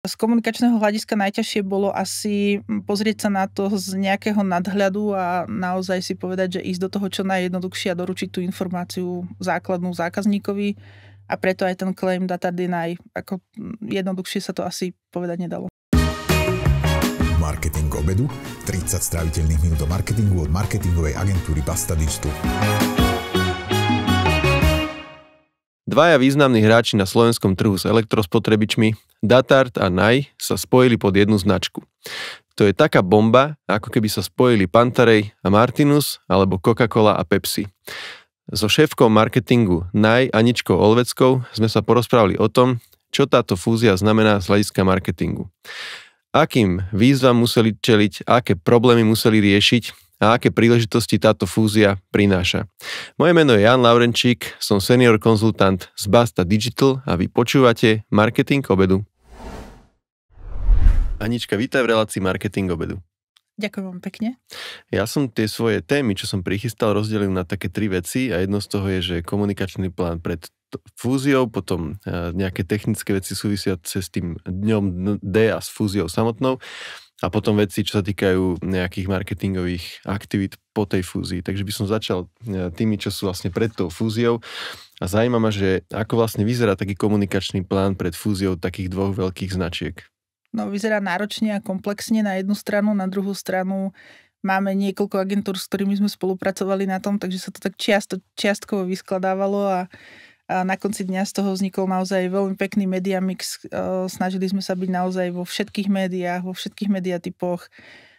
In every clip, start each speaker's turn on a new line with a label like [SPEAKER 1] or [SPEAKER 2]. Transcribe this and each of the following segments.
[SPEAKER 1] Z komunikačného hľadiska najťažšie bolo asi hm, pozrieť sa na to z nejakého nadhľadu a naozaj si povedať, že ísť do toho čo najjednoduchšie a doručiť tú informáciu základnú zákazníkovi a preto aj ten claim data deny, ako hm, jednoduchšie sa to asi povedať nedalo. Marketing obedu, 30 straviteľných minút do marketingu od marketingovej agentúry Basta Digital.
[SPEAKER 2] Dvaja významní hráči na slovenskom trhu s elektrospotrebičmi, Datart a Naj, sa spojili pod jednu značku. To je taká bomba, ako keby sa spojili Pantarej a Martinus alebo Coca-Cola a Pepsi. So šéfkou marketingu Naj Aničkou Olveckou sme sa porozprávali o tom, čo táto fúzia znamená z hľadiska marketingu. Akým výzvam museli čeliť, aké problémy museli riešiť a aké príležitosti táto fúzia prináša. Moje meno je Jan Laurenčík, som senior konzultant z Basta Digital a vy počúvate Marketing obedu. Anička, vítaj v relácii Marketing obedu.
[SPEAKER 1] Ďakujem vám pekne.
[SPEAKER 2] Ja som tie svoje témy, čo som prichystal, rozdelil na také tri veci a jedno z toho je, že komunikačný plán pred fúziou, potom eh, nejaké technické veci súvisiace s tým dňom D a s fúziou samotnou a potom veci, čo sa týkajú nejakých marketingových aktivít po tej fúzii. Takže by som začal e, tými, čo sú vlastne pred tou fúziou. A zaujíma ma, že ako vlastne vyzerá taký komunikačný plán pred fúziou takých dvoch veľkých značiek?
[SPEAKER 1] No vyzerá náročne a komplexne na jednu stranu, na druhú stranu máme niekoľko agentúr, s ktorými sme spolupracovali na tom, takže sa to tak čiasto, čiastkovo vyskladávalo a a na konci dňa z toho vznikol naozaj veľmi pekný mediamix. E, snažili sme sa byť naozaj vo všetkých médiách, vo všetkých mediatypoch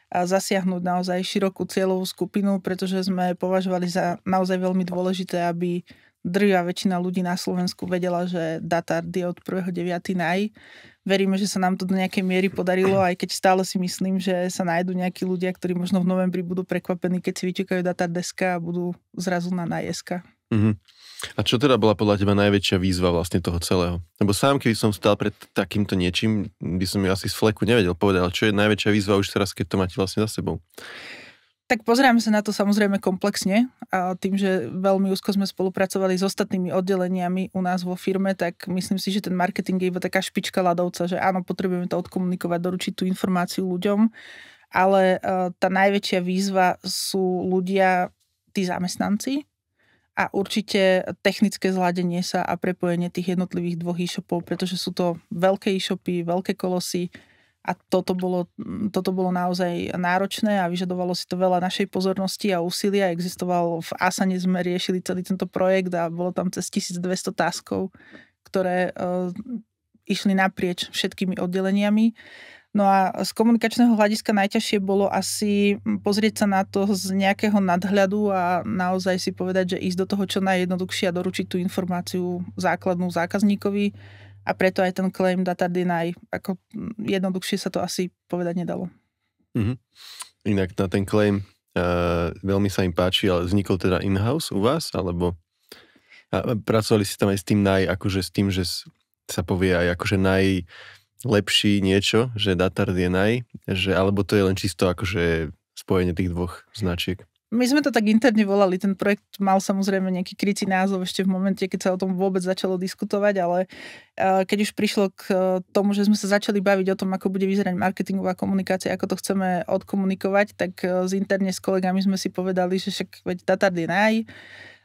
[SPEAKER 1] a zasiahnuť naozaj širokú cieľovú skupinu, pretože sme považovali za naozaj veľmi dôležité, aby drvia väčšina ľudí na Slovensku vedela, že Datard je od 1.9. naj. Veríme, že sa nám to do nejakej miery podarilo, aj keď stále si myslím, že sa nájdú nejakí ľudia, ktorí možno v novembri budú prekvapení, keď si vyčekajú data deska a budú zrazu na najeska.
[SPEAKER 2] Mm-hmm. A čo teda bola podľa teba najväčšia výzva vlastne toho celého? Lebo sám, keby som stal pred takýmto niečím, by som ju asi z fleku nevedel povedať, ale čo je najväčšia výzva už teraz, keď to máte vlastne za sebou?
[SPEAKER 1] Tak pozrieme sa na to samozrejme komplexne a tým, že veľmi úzko sme spolupracovali s ostatnými oddeleniami u nás vo firme, tak myslím si, že ten marketing je iba taká špička ľadovca, že áno, potrebujeme to odkomunikovať, doručiť tú informáciu ľuďom, ale eh, tá najväčšia výzva sú ľudia, tí zamestnanci, a určite technické zladenie sa a prepojenie tých jednotlivých dvoch e-shopov, pretože sú to veľké e-shopy, veľké kolosy a toto bolo, toto bolo naozaj náročné a vyžadovalo si to veľa našej pozornosti a úsilia. Existoval v Asane, sme riešili celý tento projekt a bolo tam cez 1200 taskov, ktoré uh, išli naprieč všetkými oddeleniami. No a z komunikačného hľadiska najťažšie bolo asi hm, pozrieť sa na to z nejakého nadhľadu a naozaj si povedať, že ísť do toho čo najjednoduchšie a doručiť tú informáciu základnú zákazníkovi a preto aj ten claim data deny, ako hm, jednoduchšie sa to asi povedať nedalo.
[SPEAKER 2] Mm-hmm. Inak na ten claim uh, veľmi sa im páči, ale vznikol teda in-house u vás, alebo a pracovali ste tam aj s tým naj, akože s tým, že sa povie aj akože naj, uh, lepší niečo, že Datard je naj, že, alebo to je len čisto akože spojenie tých dvoch značiek?
[SPEAKER 1] My sme to tak interne volali, ten projekt mal samozrejme nejaký krytý názov ešte v momente, keď sa o tom vôbec začalo diskutovať, ale e, keď už prišlo k e, tomu, že sme sa začali baviť o tom, ako bude vyzerať marketingová komunikácia, ako to chceme odkomunikovať, tak e, z interne s kolegami sme si povedali, že však veď Datard je naj,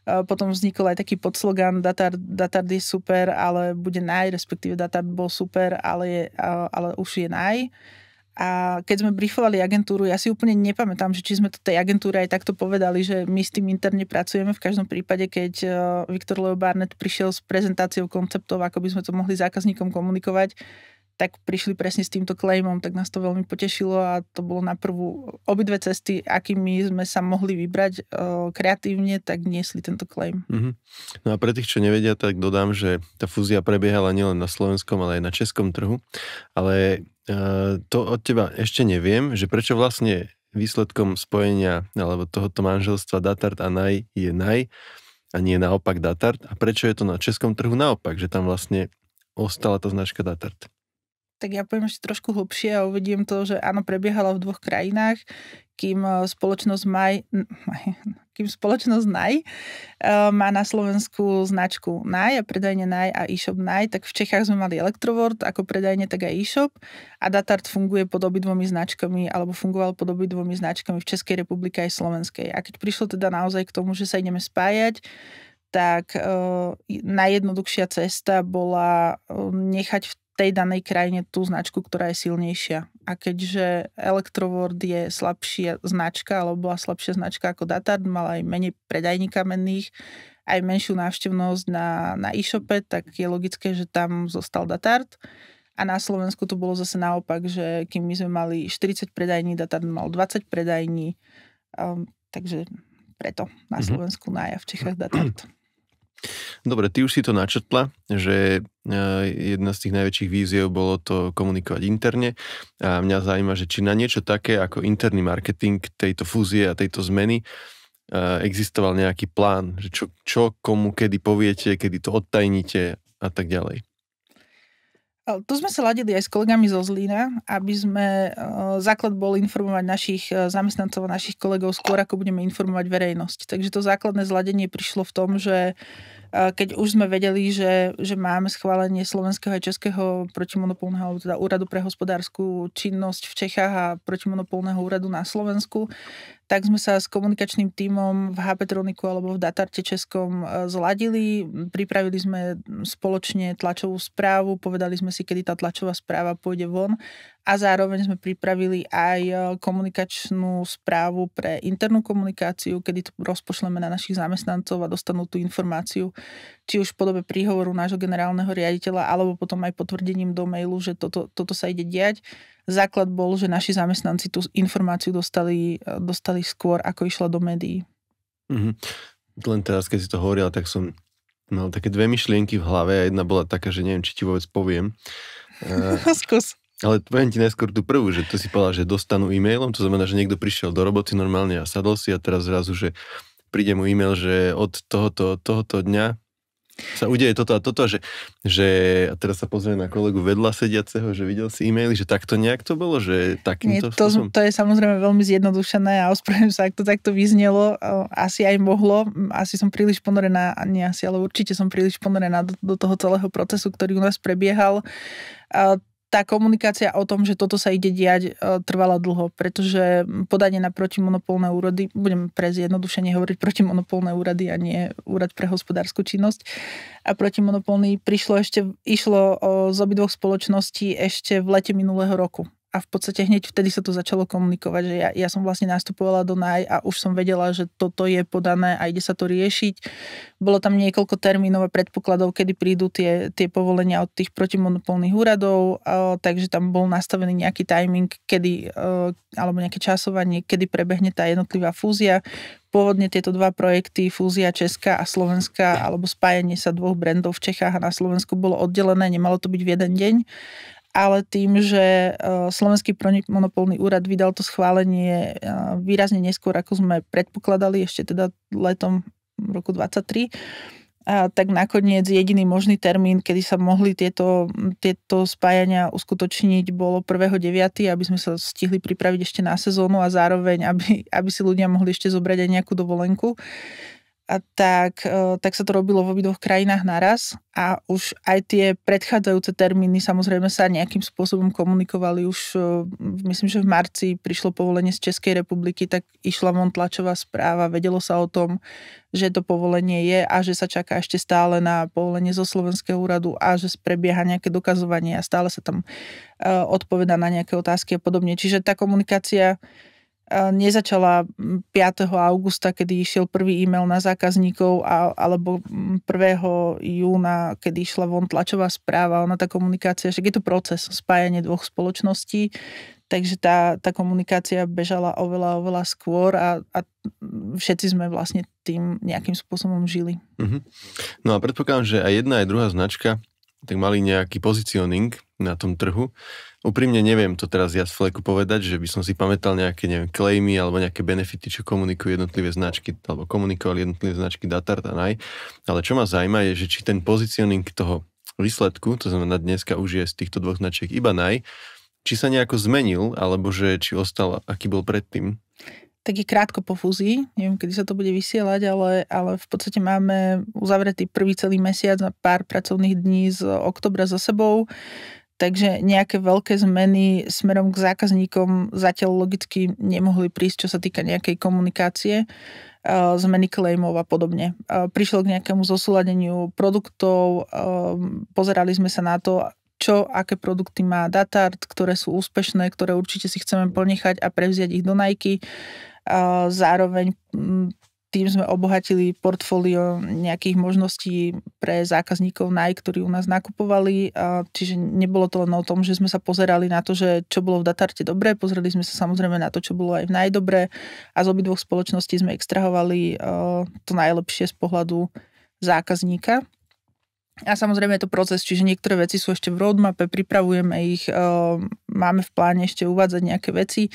[SPEAKER 1] E, potom vznikol aj taký podslogan Datard, Datard je super, ale bude naj, respektíve Datard bol super, ale, je, ale už je naj. A keď sme briefovali agentúru, ja si úplne nepamätám, že či sme to tej agentúre aj takto povedali, že my s tým interne pracujeme. V každom prípade, keď e, Viktor Leo Barnett prišiel s prezentáciou konceptov, ako by sme to mohli zákazníkom komunikovať, tak prišli presne s týmto claimom, tak nás to veľmi potešilo a to bolo na prvú obidve cesty, akými sme sa mohli vybrať eh, kreatívne, tak niesli tento claim.
[SPEAKER 2] Mm-hmm. No a pre tých, čo nevedia, tak dodám, že tá fúzia prebiehala nielen na slovenskom, ale aj na českom trhu, ale eh, to od teba ešte neviem, že prečo vlastne výsledkom spojenia alebo tohoto manželstva Datard a Naj je Naj a nie naopak Datard a prečo je to na českom trhu naopak, že tam vlastne ostala tá značka Datard
[SPEAKER 1] tak ja poviem ešte trošku hlbšie a uvidím to, že áno, prebiehala v dvoch krajinách, kým eh, spoločnosť Maj, kým spoločnosť Naj eh, má na Slovensku značku Naj a predajne Naj a e-shop Naj, tak v Čechách sme mali Electroword ako predajne, tak aj e-shop a Datart funguje pod obidvomi značkami alebo fungoval pod obidvomi značkami v Českej republike aj Slovenskej. A keď prišlo teda naozaj k tomu, že sa ideme spájať, tak e, najjednoduchšia cesta bola nechať v tej danej krajine tú značku, ktorá je silnejšia. A keďže ElectroWord je slabšia značka, alebo bola slabšia značka ako Datard, mala aj menej predajní kamenných, aj menšiu návštevnosť na, na e-shope, tak je logické, že tam zostal Datard. A na Slovensku to bolo zase naopak, že kým my sme mali 40 predajní, Datard mal 20 predajní, um, takže preto na mhm. Slovensku mm-hmm. nája v Čechách Datard.
[SPEAKER 2] Dobre, ty už si to načrtla, že e, jedna z tých najväčších víziev bolo to komunikovať interne a mňa zaujíma, že či na niečo také ako interný marketing tejto fúzie a tejto zmeny e, existoval nejaký plán, že čo, čo komu kedy poviete, kedy to odtajnite a tak ďalej.
[SPEAKER 1] Tu sme sa ladili aj s kolegami zo Zlína, aby sme, e, základ bol informovať našich e, zamestnancov a našich kolegov skôr, ako budeme informovať verejnosť. Takže to základné zladenie prišlo v tom, že e, keď už sme vedeli, že, že máme schválenie slovenského a českého protimonopolného teda úradu pre hospodárskú činnosť v Čechách a protimonopolného úradu na Slovensku, tak sme sa s komunikačným tímom v HP Troniku alebo v Datarte Českom e, zladili. Pripravili sme spoločne tlačovú správu, povedali sme si, kedy tá tlačová správa pôjde von a zároveň sme pripravili aj e, komunikačnú správu pre internú komunikáciu, kedy to rozpošleme na našich zamestnancov a dostanú tú informáciu či už v podobe príhovoru nášho generálneho riaditeľa, alebo potom aj potvrdením do mailu, že toto, toto sa ide diať. Základ bol, že naši zamestnanci tú informáciu dostali, dostali skôr, ako išla do médií.
[SPEAKER 2] Mm-hmm. Len teraz, keď si to hovorila, tak som mal také dve myšlienky v hlave a jedna bola taká, že neviem, či ti vôbec poviem. Uh, eh, Skús. Ale poviem ti najskôr tú prvú, že to si povedal, že dostanú e-mailom, to znamená, že niekto prišiel do roboty normálne a sadol si a teraz zrazu, že príde mu e-mail, že od tohoto, tohoto dňa sa udeje toto a toto, že, že a teraz sa pozrie na kolegu vedľa sediaceho, že videl si e-maily, že takto nejak to bolo, že takýmto Nie, to, spôsobom... to
[SPEAKER 1] je samozrejme veľmi zjednodušené a ospravedlňujem sa, ak to takto vyznelo, asi aj mohlo, asi som príliš ponorená, nie asi, ale určite som príliš ponorená do, do toho celého procesu, ktorý u nás prebiehal. A tá komunikácia o tom, že toto sa ide diať, e, trvala dlho, pretože podanie na protimonopolné úrody, budem pre zjednodušenie hovoriť protimonopolné úrady a nie úrad pre hospodárskú činnosť, a protimonopolný prišlo ešte, išlo z obidvoch spoločností ešte v lete minulého roku a v podstate hneď vtedy sa to začalo komunikovať, že ja, ja som vlastne nastupovala do NAJ a už som vedela, že toto je podané a ide sa to riešiť. Bolo tam niekoľko termínov a predpokladov, kedy prídu tie, tie povolenia od tých protimonopolných úradov, a, takže tam bol nastavený nejaký timing, kedy, a, e, alebo nejaké časovanie, kedy prebehne tá jednotlivá fúzia. Pôvodne tieto dva projekty, fúzia Česká a Slovenska, alebo spájanie sa dvoch brandov v Čechách a na Slovensku bolo oddelené, nemalo to byť v jeden deň ale tým, že e, Slovenský monopolný úrad vydal to schválenie e, výrazne neskôr, ako sme predpokladali, ešte teda letom roku 23, a tak nakoniec jediný možný termín, kedy sa mohli tieto, tieto spájania uskutočniť, bolo 1.9., aby sme sa stihli pripraviť ešte na sezónu a zároveň, aby, aby si ľudia mohli ešte zobrať aj nejakú dovolenku a tak, e, tak sa to robilo v obidvoch krajinách naraz a už aj tie predchádzajúce termíny samozrejme sa nejakým spôsobom komunikovali. Už e, myslím, že v marci prišlo povolenie z Českej republiky, tak išla von tlačová správa, vedelo sa o tom, že to povolenie je a že sa čaká ešte stále na povolenie zo Slovenského úradu a že prebieha nejaké dokazovanie a stále sa tam e, odpoveda na nejaké otázky a podobne. Čiže tá komunikácia nezačala 5. augusta, kedy išiel prvý e-mail na zákazníkov, alebo 1. júna, kedy išla von tlačová správa. Ona tá komunikácia, že je to proces, spájanie dvoch spoločností, takže tá, tá komunikácia bežala oveľa, oveľa skôr a, a všetci sme vlastne tým nejakým spôsobom žili.
[SPEAKER 2] Mm-hmm. No a predpokladám, že aj jedna, aj druhá značka tak mali nejaký pozicioning, na tom trhu. Úprimne neviem to teraz ja z fleku povedať, že by som si pamätal nejaké, neviem, klejmy alebo nejaké benefity, čo komunikujú jednotlivé značky, alebo komunikovali jednotlivé značky Datart a Naj. Ale čo ma zaujíma je, že či ten pozicioning toho výsledku, to znamená dneska už je z týchto dvoch značiek iba Naj, či sa nejako zmenil, alebo že či ostal, aký bol predtým?
[SPEAKER 1] Tak je krátko po fúzii, neviem, kedy sa to bude vysielať, ale, ale v podstate máme uzavretý prvý celý mesiac a pár pracovných dní z oktobra za sebou Takže nejaké veľké zmeny smerom k zákazníkom zatiaľ logicky nemohli prísť, čo sa týka nejakej komunikácie, e, zmeny claimov a podobne. E, prišlo k nejakému zosúladeniu produktov, e, pozerali sme sa na to, čo, aké produkty má Datart, ktoré sú úspešné, ktoré určite si chceme ponechať a prevziať ich do Nike. Zároveň tým sme obohatili portfólio nejakých možností pre zákazníkov Nike, ktorí u nás nakupovali. Čiže nebolo to len o tom, že sme sa pozerali na to, že čo bolo v Datarte dobré, pozreli sme sa samozrejme na to, čo bolo aj v najdobre a z obidvoch spoločností sme extrahovali e, to najlepšie z pohľadu zákazníka. A samozrejme je to proces, čiže niektoré veci sú ešte v roadmape, pripravujeme ich, e, máme v pláne ešte uvádzať nejaké veci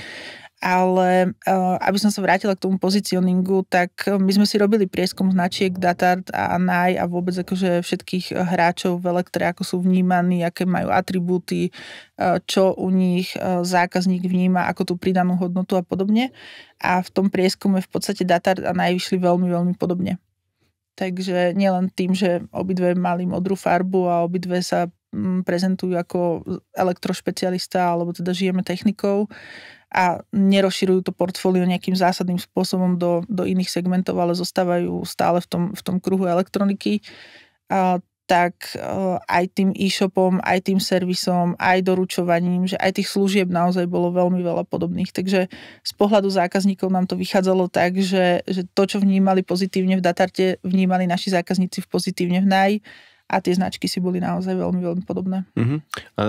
[SPEAKER 1] ale e, aby som sa vrátila k tomu pozicioningu, tak e, my sme si robili prieskum značiek Datard a Naj a vôbec akože všetkých e, hráčov v elektre, ako sú vnímaní, aké majú atribúty, čo u nich zákazník vníma, ako tú pridanú hodnotu a podobne. A v tom prieskume v podstate Datard a Naj vyšli veľmi, veľmi podobne. Takže nielen tým, že obidve mali modrú farbu a obidve sa mm, prezentujú ako elektrošpecialista alebo teda žijeme technikou, a nerozširujú to portfólio nejakým zásadným spôsobom do, do iných segmentov, ale zostávajú stále v tom, v tom kruhu elektroniky, a, tak a, eh, aj tým e-shopom, aj tým servisom, aj doručovaním, že aj tých služieb naozaj bolo veľmi veľa podobných. Takže z pohľadu zákazníkov nám to vychádzalo tak, že, že to, čo vnímali pozitívne v Datarte, vnímali naši zákazníci v pozitívne v NAJ a tie značky si boli naozaj veľmi, veľmi podobné.
[SPEAKER 2] Uh-huh. A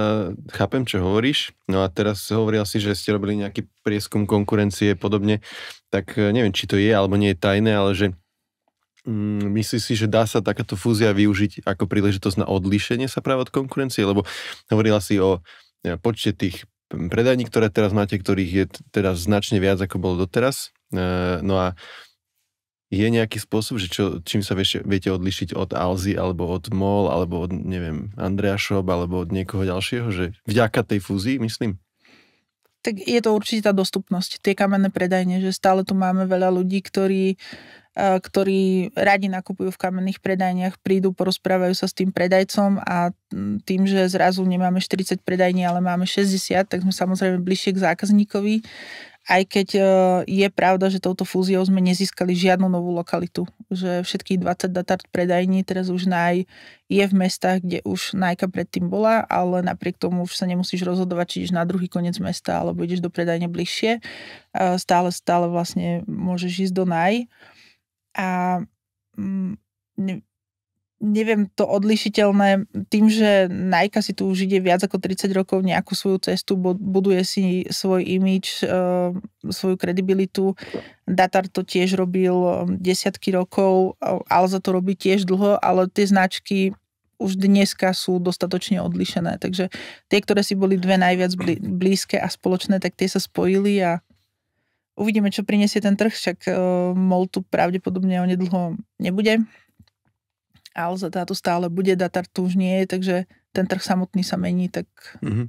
[SPEAKER 2] chápem, čo hovoríš. No a teraz hovoril si, že ste robili nejaký prieskum konkurencie podobne. Tak eh, neviem, či to je alebo nie je tajné, ale že mm, myslíš si, že dá sa takáto fúzia využiť ako príležitosť na odlíšenie sa práve od konkurencie? Lebo hovorila si o eh, počte tých predajní, ktoré teraz máte, ktorých je teda značne viac, ako bolo doteraz. Eh, no a je nejaký spôsob, že čo, čím sa vieš, viete odlišiť od Alzy, alebo od MOL, alebo od, neviem, Andrea Shop, alebo od niekoho ďalšieho, že vďaka tej fúzii, myslím?
[SPEAKER 1] Tak je to určite tá dostupnosť, tie kamenné predajne, že stále tu máme veľa ľudí, ktorí e, ktorí radi nakupujú v kamenných predajniach, prídu, porozprávajú sa s tým predajcom a tým, že zrazu nemáme 40 predajní, ale máme 60, tak sme samozrejme bližšie k zákazníkovi aj keď e, je pravda, že touto fúziou sme nezískali žiadnu novú lokalitu. Že všetkých 20 datard predajní teraz už naj je v mestách, kde už Nike predtým bola, ale napriek tomu už sa nemusíš rozhodovať, či ideš na druhý koniec mesta, alebo ideš do predajne bližšie. E, stále, stále vlastne môžeš ísť do Naj. A mm, neviem to odlišiteľné tým, že Nike si tu už ide viac ako 30 rokov nejakú svoju cestu, buduje si svoj imič, eh, svoju kredibilitu. Datar to tiež robil eh, desiatky rokov, eh, Alza to robí tiež dlho, ale tie značky už dneska sú dostatočne odlišené. Takže tie, ktoré si boli dve najviac blízke a spoločné, tak tie sa spojili a uvidíme, čo prinesie ten trh. Však MOL tu pravdepodobne onedlho nebude ale za táto stále bude, datar tu už nie je, takže ten trh samotný sa mení, tak...
[SPEAKER 2] Mm-hmm.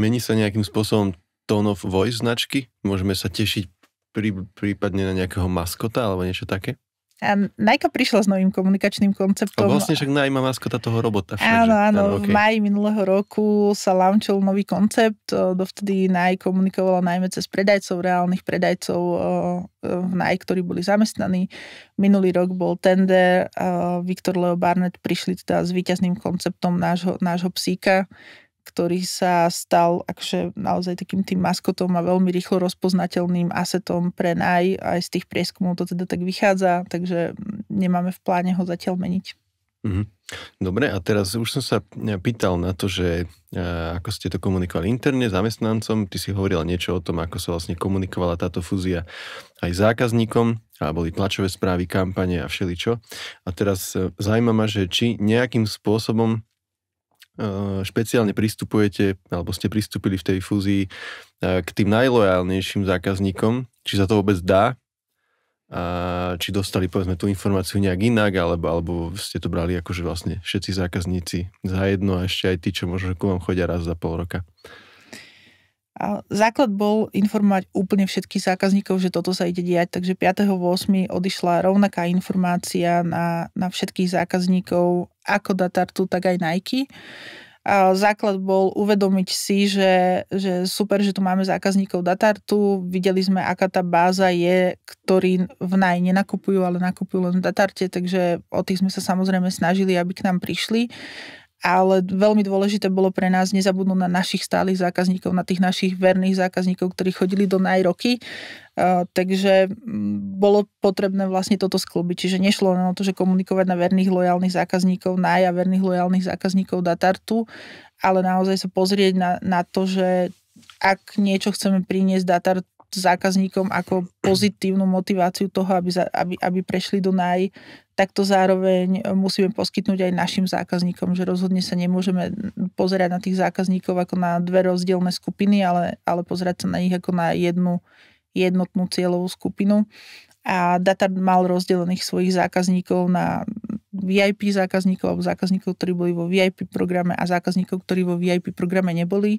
[SPEAKER 2] Mení sa nejakým spôsobom tone of voice značky? Môžeme sa tešiť prí, prípadne na nejakého maskota alebo niečo také?
[SPEAKER 1] A Nike prišla s novým komunikačným konceptom. To vlastne
[SPEAKER 2] však najmä maskota toho
[SPEAKER 1] robota. Však, áno, áno. áno okay. V maji minulého roku sa launchol nový koncept. Dovtedy Nike komunikovala najmä cez predajcov, reálnych predajcov e, v Nike, ktorí boli zamestnaní. Minulý rok bol tender. Viktor Leo Barnett prišli teda s výťazným konceptom nášho, nášho psíka, ktorý sa stal akože naozaj takým tým maskotom a veľmi rýchlo rozpoznateľným asetom pre naj. Aj z tých prieskumov to teda tak vychádza, takže mm, nemáme v pláne ho zatiaľ meniť.
[SPEAKER 2] Mm-hmm. Dobre, a teraz už som sa pýtal na to, že e, ako ste to komunikovali interne zamestnancom, ty si hovorila niečo o tom, ako sa vlastne komunikovala táto fúzia aj zákazníkom a boli tlačové správy, kampane a všeličo. A teraz e, zaujíma ma, že či nejakým spôsobom špeciálne pristupujete, alebo ste pristúpili v tej fúzii k tým najlojálnejším zákazníkom, či sa to vôbec dá, a či dostali povedzme tú informáciu nejak inak, alebo, alebo ste to brali akože vlastne všetci zákazníci za jedno a ešte aj tí, čo možno ku vám chodia raz za pol roka.
[SPEAKER 1] A základ bol informovať úplne všetkých zákazníkov, že toto sa ide diať, takže 5.8. odišla rovnaká informácia na, na všetkých zákazníkov, ako Datartu, tak aj Nike. A základ bol uvedomiť si, že, že super, že tu máme zákazníkov Datartu, videli sme, aká tá báza je, ktorí v Naj nenakupujú, ale nakupujú len v Datarte, takže o tých sme sa samozrejme snažili, aby k nám prišli ale veľmi dôležité bolo pre nás nezabudnúť na našich stálych zákazníkov, na tých našich verných zákazníkov, ktorí chodili do najroky. E, takže bolo potrebné vlastne toto sklbiť. Čiže nešlo len o to, že komunikovať na verných lojálnych zákazníkov NAJ a verných lojálnych zákazníkov Datartu, ale naozaj sa pozrieť na, na to, že ak niečo chceme priniesť Datartu, zákazníkom ako pozitívnu motiváciu toho, aby, za, aby, aby prešli do NAJ, tak to zároveň musíme poskytnúť aj našim zákazníkom, že rozhodne sa nemôžeme pozerať na tých zákazníkov ako na dve rozdielne skupiny, ale, ale pozerať sa na nich ako na jednu jednotnú cieľovú skupinu. A Data mal rozdelených svojich zákazníkov na VIP zákazníkov alebo zákazníkov, ktorí boli vo VIP programe a zákazníkov, ktorí vo VIP programe neboli.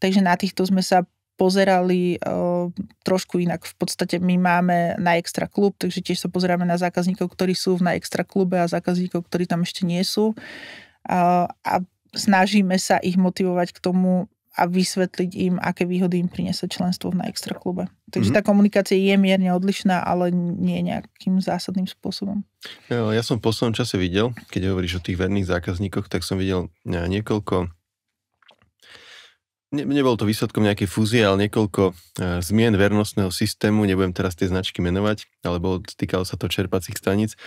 [SPEAKER 1] Takže na týchto sme sa pozerali uh, trošku inak. V podstate my máme na extra klub, takže tiež sa pozeráme na zákazníkov, ktorí sú v na extra klube a zákazníkov, ktorí tam ešte nie sú. Uh, a snažíme sa ich motivovať k tomu a vysvetliť im, aké výhody im priniesie členstvo v na extra klube. Takže mm-hmm. tá komunikácia je mierne odlišná, ale nie nejakým zásadným spôsobom.
[SPEAKER 2] No, ja som v poslednom čase videl, keď hovoríš o tých verných zákazníkoch, tak som videl eh, niekoľko Ne, nebol to výsledkom nejakej fúzie, ale niekoľko e, zmien vernostného systému, nebudem teraz tie značky menovať, ale bolo, týkalo sa to čerpacích staníc,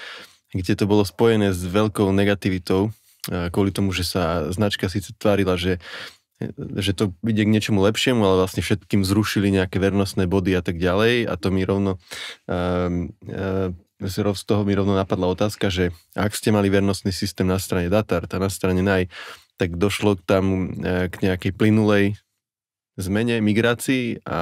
[SPEAKER 2] kde to bolo spojené s veľkou negativitou, e, kvôli tomu, že sa značka síce tvárila, že e, že to ide k niečomu lepšiemu, ale vlastne všetkým zrušili nejaké vernostné body a tak ďalej a to mi rovno Uh, uh, z toho mi rovno napadla otázka, že ak ste mali vernostný systém na strane Datart a na strane Uh, tak došlo tam e, k nejakej plynulej zmene, migrácii a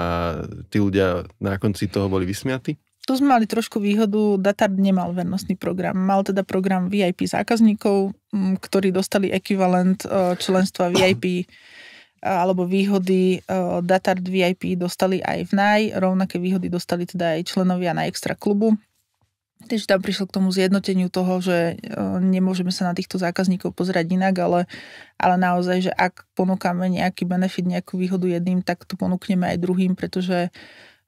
[SPEAKER 2] tí ľudia na konci toho boli vysmiatí?
[SPEAKER 1] Tu sme mali trošku výhodu, Datard nemal vernostný program. Mal teda program VIP zákazníkov, ktorí dostali ekvivalent e, členstva VIP alebo výhody e, Datard VIP dostali aj v NAJ, rovnaké výhody dostali teda aj členovia na extra klubu. Takže tam prišlo k tomu zjednoteniu toho, že e, nemôžeme sa na týchto zákazníkov pozerať inak, ale, ale naozaj, že ak ponúkame nejaký benefit, nejakú výhodu jedným, tak to ponúkneme aj druhým, pretože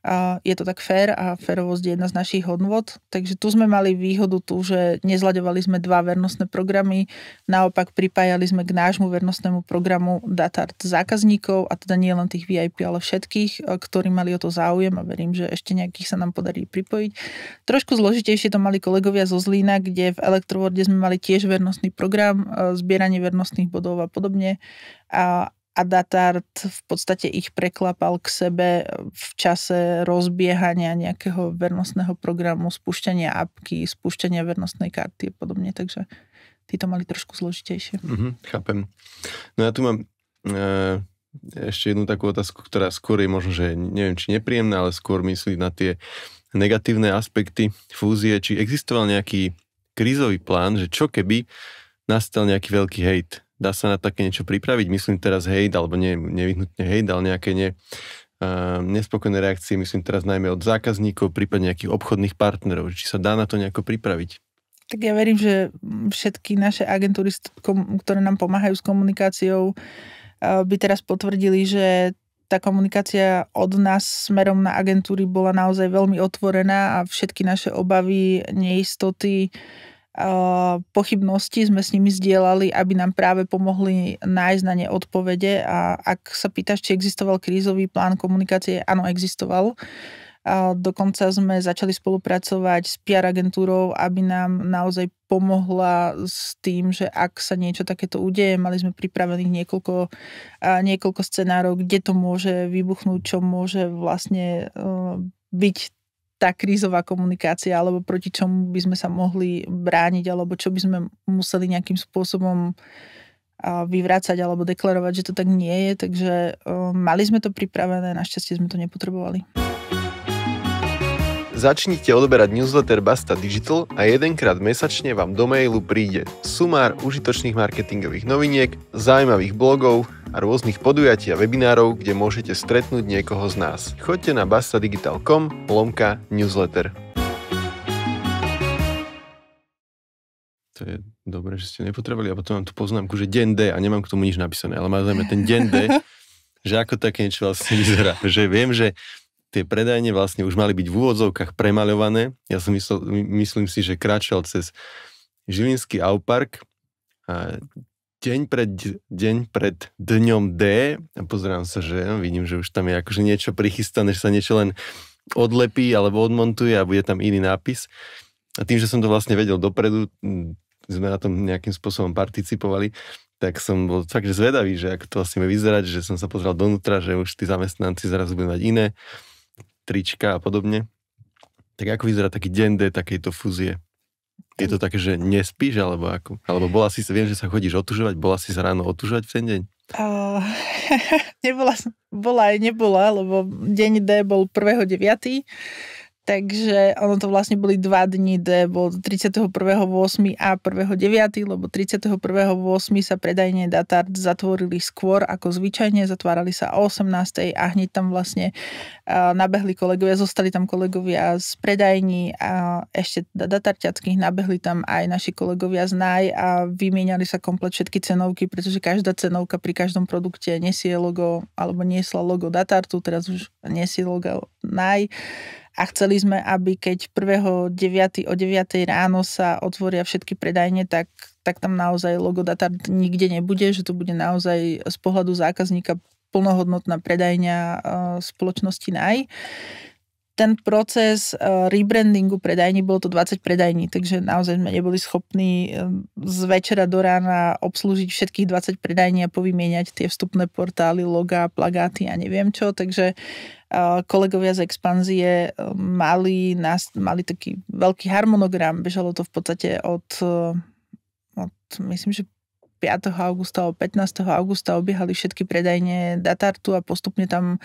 [SPEAKER 1] a je to tak fér a férovosť je jedna z našich hodnot. Takže tu sme mali výhodu tu, že nezľadovali sme dva vernostné programy, naopak pripájali sme k nášmu vernostnému programu datart zákazníkov a teda nie len tých VIP, ale všetkých, e, ktorí mali o to záujem a verím, že ešte nejakých sa nám podarí pripojiť. Trošku zložitejšie to mali kolegovia zo Zlína, kde v Electroworde sme mali tiež vernostný program, e, zbieranie vernostných bodov a podobne. A, Adatart v podstate ich preklapal k sebe e, v čase rozbiehania nejakého vernostného programu, spúšťania apky, spúšťania vernostnej karty a podobne, takže to mali trošku zložitejšie. Mm-hmm,
[SPEAKER 2] chápem. No ja tu mám e, ešte jednu takú otázku, ktorá skôr je možno, že neviem, či nepríjemná, ale skôr myslí na tie negatívne aspekty fúzie, či existoval nejaký krízový plán, že čo keby nastal nejaký veľký hejt dá sa na také niečo pripraviť? Myslím teraz hejt, alebo nie, nevyhnutne hejt, ale nejaké ne, uh, nespokojné reakcie, myslím teraz najmä od zákazníkov, prípadne nejakých obchodných partnerov. Či sa dá na to nejako pripraviť?
[SPEAKER 1] Tak ja verím, že všetky naše agentúry, ktoré nám pomáhajú s komunikáciou, by teraz potvrdili, že tá komunikácia od nás smerom na agentúry bola naozaj veľmi otvorená a všetky naše obavy, neistoty, pochybnosti sme s nimi zdieľali, aby nám práve pomohli nájsť na ne odpovede a ak sa pýtaš, či existoval krízový plán komunikácie, áno, existoval. A dokonca sme začali spolupracovať s PR agentúrou, aby nám naozaj pomohla s tým, že ak sa niečo takéto udeje, mali sme pripravených niekoľko, niekoľko scenárov, kde to môže vybuchnúť, čo môže vlastne byť tá krízová komunikácia, alebo proti čomu by sme sa mohli brániť, alebo čo by sme museli nejakým spôsobom vyvrácať alebo deklarovať, že to tak nie je. Takže um, mali sme to pripravené, našťastie sme to nepotrebovali.
[SPEAKER 2] Začnite odoberať newsletter Basta Digital a jedenkrát mesačne vám do mailu príde sumár užitočných marketingových noviniek, zaujímavých blogov a rôznych podujatí a webinárov, kde môžete stretnúť niekoho z nás. Choďte na bastadigital.com lomka newsletter. To je dobré, že ste nepotrebovali a potom mám tú poznámku, že deň D a nemám k tomu nič napísané, ale máme ten deň D, že ako také niečo vlastne vyzerá. Že viem, že tie predajne vlastne už mali byť v úvodzovkách premaľované. Ja som myslel, myslím si, že kráčal cez Žilinský Aupark a deň pred, deň pred dňom D a pozerám sa, že no, vidím, že už tam je akože niečo prichystané, že sa niečo len odlepí alebo odmontuje a bude tam iný nápis. A tým, že som to vlastne vedel dopredu, sme na tom nejakým spôsobom participovali, tak som bol fakt že zvedavý, že ako to vlastne vyzerať, že som sa pozrel donútra, že už tí zamestnanci zrazu budú mať iné trička a podobne. Tak ako vyzerá taký deň de takejto fúzie? Je to také, že nespíš, alebo ako? Alebo bola si, viem, že sa chodíš otužovať, bola si sa ráno otužovať v ten deň?
[SPEAKER 1] Uh, nebola, bola aj nebola, lebo deň D bol 1.9. Takže ono to vlastne boli dva dni, kde bol 31.8. a 1.9., lebo 31.8. sa predajne Datard zatvorili skôr ako zvyčajne, zatvárali sa o 18. a hneď tam vlastne nabehli kolegovia, zostali tam kolegovia z predajní a ešte teda Datarťackých nabehli tam aj naši kolegovia z NAJ a vymieniali sa komplet všetky cenovky, pretože každá cenovka pri každom produkte nesie logo, alebo niesla logo Datartu, teraz už nesie logo NAJ a chceli sme, aby keď 1.9. o 9. ráno sa otvoria všetky predajne, tak, tak tam naozaj logo Datard nikde nebude, že to bude naozaj z pohľadu zákazníka plnohodnotná predajňa e, spoločnosti NAJ ten proces eh, rebrandingu predajní, bolo to 20 predajní, takže naozaj sme neboli schopní eh, z večera do rána obslúžiť všetkých 20 predajní a povymieňať tie vstupné portály, logá, plagáty a neviem čo, takže eh, kolegovia z expanzie mali, nás, mali taký veľký harmonogram, bežalo to v podstate od, od myslím, že 5. augusta, 15. augusta obiehali všetky predajne Datartu a postupne tam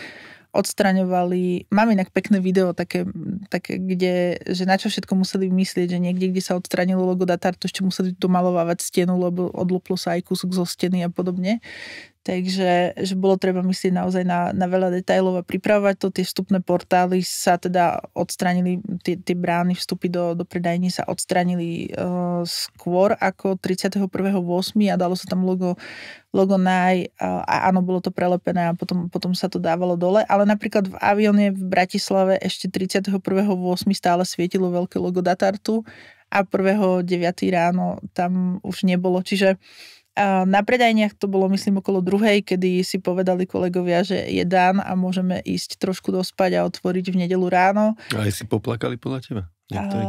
[SPEAKER 1] odstraňovali, mám inak pekné video také, také kde, že na čo všetko museli myslieť, že niekde, kde sa odstranilo logo Datartu, ešte museli domalovávať stenu, lebo odloplo sa aj kúsok zo steny a podobne. Takže že bolo treba myslieť naozaj na, na veľa detajlov a pripravovať to. Tie vstupné portály sa teda odstranili, tie, tie brány vstupy do, do predajní sa odstranili uh, skôr ako 31.8. a dalo sa tam logo, logo naj uh, a áno, bolo to prelepené a potom, potom sa to dávalo dole. Ale napríklad v avione v Bratislave ešte 31.8. stále svietilo veľké logo Datartu a 1.9. ráno tam už nebolo. Čiže uh, a na predajniach to bolo, myslím, okolo druhej, kedy si povedali kolegovia, že je dan a môžeme ísť trošku dospať a otvoriť v nedelu ráno.
[SPEAKER 2] A aj si poplakali podľa teba? Niektorí.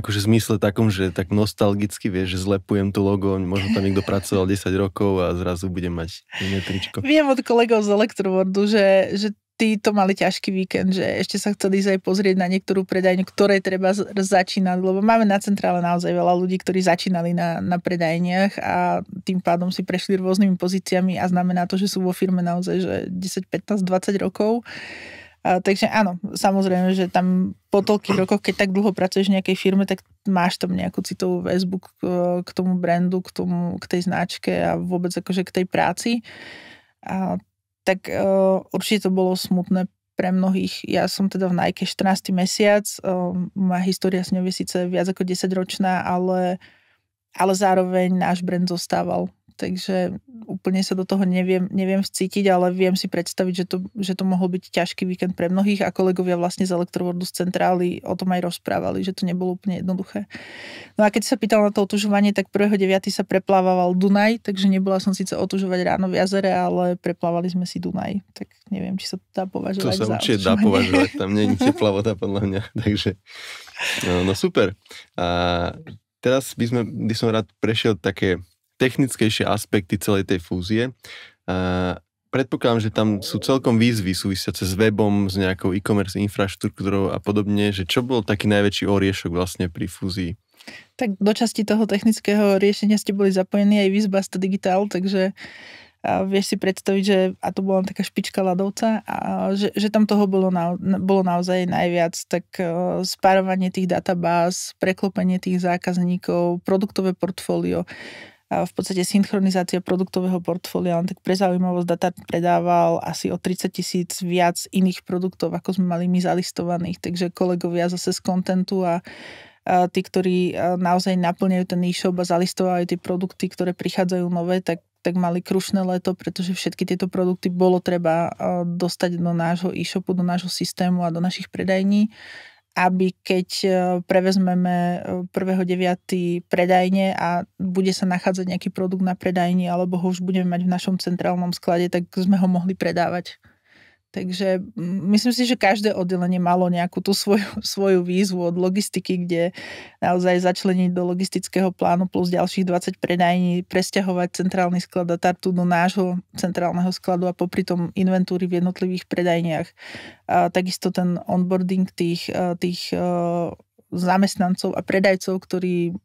[SPEAKER 2] akože v zmysle takom, že tak nostalgicky vieš, že zlepujem tú logo, možno tam niekto pracoval 10 rokov a zrazu budem mať iné tričko.
[SPEAKER 1] Viem od kolegov z Electrowordu, že, že títo mali ťažký víkend, že ešte sa chceli ísť aj pozrieť na niektorú predajňu, ktoré treba začínať, lebo máme na centrále naozaj veľa ľudí, ktorí začínali na, na predajniach a tým pádom si prešli rôznymi pozíciami a znamená to, že sú vo firme naozaj že 10, 15, 20 rokov. A, takže áno, samozrejme, že tam po toľkých rokoch, keď tak dlho pracuješ v nejakej firme, tak máš tam nejakú citovú väzbu k, k tomu brandu, k, tomu, k tej značke a vôbec akože k tej práci. A tak uh, určite to bolo smutné pre mnohých. Ja som teda v Nike 14. mesiac, uh, moja história s ňou je síce viac ako 10 ročná, ale ale zároveň náš brand zostával. Takže úplne sa do toho neviem, neviem vcítiť, ale viem si predstaviť, že to, že to mohol byť ťažký víkend pre mnohých a kolegovia vlastne z Electrowordu z centrály o tom aj rozprávali, že to nebolo úplne jednoduché. No a keď sa pýtal na to otužovanie, tak 1.9. sa preplávaval Dunaj, takže nebola som síce otužovať ráno v jazere, ale preplávali sme si Dunaj. Tak neviem, či sa to dá považovať To sa za určite otužovanie. dá považovať,
[SPEAKER 2] tam nie je teplá voda podľa mňa, takže... No, no super. A Teraz by, sme, by som rád prešiel také technickejšie aspekty celej tej fúzie. Uh, predpokladám, že tam sú celkom výzvy súvisiace s webom, s nejakou e-commerce infraštruktúrou a podobne, že čo bol taký najväčší oriešok vlastne pri fúzii?
[SPEAKER 1] Tak do časti toho technického riešenia ste boli zapojení aj výzba z Digital, takže uh, a vieš si predstaviť, že a to bola taká špička ľadovca a že, že tam toho bolo, na, bolo naozaj najviac, tak e, spárovanie tých databáz, preklopenie tých zákazníkov, produktové portfólio, a v podstate synchronizácia produktového portfólia, len tak pre zaujímavosť data predával asi o 30 tisíc viac iných produktov, ako sme mali my zalistovaných, takže kolegovia zase z kontentu a, a tí, ktorí e, naozaj naplňajú ten e-shop a zalistovajú tie produkty, ktoré prichádzajú nové, tak tak mali krušné leto, pretože všetky tieto produkty bolo treba eh, dostať do nášho e-shopu, do nášho systému a do našich predajní, aby keď eh, prevezmeme 1.9. Eh, predajne a bude sa nachádzať nejaký produkt na predajni alebo ho už budeme mať v našom centrálnom sklade, tak sme ho mohli predávať. Takže myslím si, že každé oddelenie malo nejakú tú svoju, svoju výzvu od logistiky, kde naozaj začleniť do logistického plánu plus ďalších 20 predajní, presťahovať centrálny sklad a tartu do nášho centrálneho skladu a popri tom inventúry v jednotlivých predajniach. A takisto ten onboarding tých, e, tých e, zamestnancov a predajcov, ktorí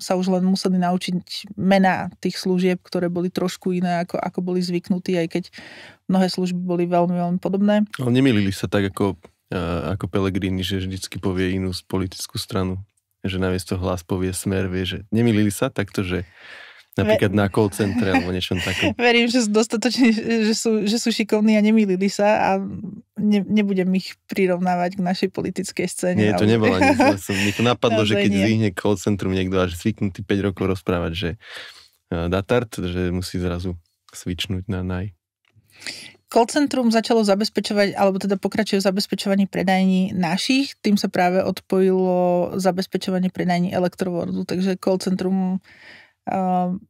[SPEAKER 1] sa už len museli naučiť mená tých služieb, ktoré boli trošku iné, ako, ako boli zvyknutí, aj keď mnohé služby boli veľmi, veľmi podobné.
[SPEAKER 2] Ale nemilili sa tak ako, e, ako Pelegrini, že vždycky povie inú politickú stranu, že namiesto hlas povie smer, vie, že nemilili sa takto, že Napríklad Ver... na call centre alebo niečom takom.
[SPEAKER 1] Verím, že sú dostatočne, že sú, že sú šikovní a nemýlili sa a ne, nebudem ich prirovnávať k našej politickej scéne. Nie, to nebolo ani zle.
[SPEAKER 2] Mi to napadlo, no, že keď nie. zvihne call centrum niekto a že zvyknutý 5 rokov rozprávať, že uh, e, datart, že musí zrazu svičnúť na naj.
[SPEAKER 1] Call centrum začalo zabezpečovať, alebo teda pokračuje v zabezpečovaní predajní našich, tým sa práve odpojilo zabezpečovanie predajní elektrovordu, takže call centrum Ehm,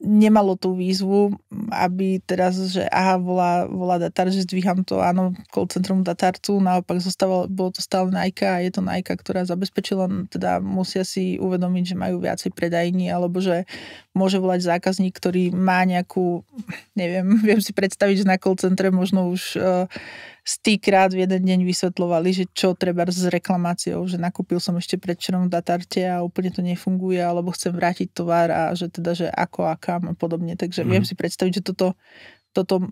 [SPEAKER 1] nemalo tú výzvu, aby teraz, že aha, volá, volá Datar, že zdvíham to, áno, call centrum Datarcu, naopak zostávalo, bolo to stále Nike a je to Nike, ktorá zabezpečila, teda musia si uvedomiť, že majú viacej predajní, alebo že môže volať zákazník, ktorý má nejakú, neviem, viem si predstaviť, že na call centre možno už uh, stýkrát v jeden deň vysvetlovali, že čo treba s reklamáciou, že nakúpil som ešte predčerom v Datarte a úplne to nefunguje, alebo chcem vrátiť tovar a že teda, že ako a kam a podobne. Takže mm-hmm. viem mhm. si predstaviť, že toto, toto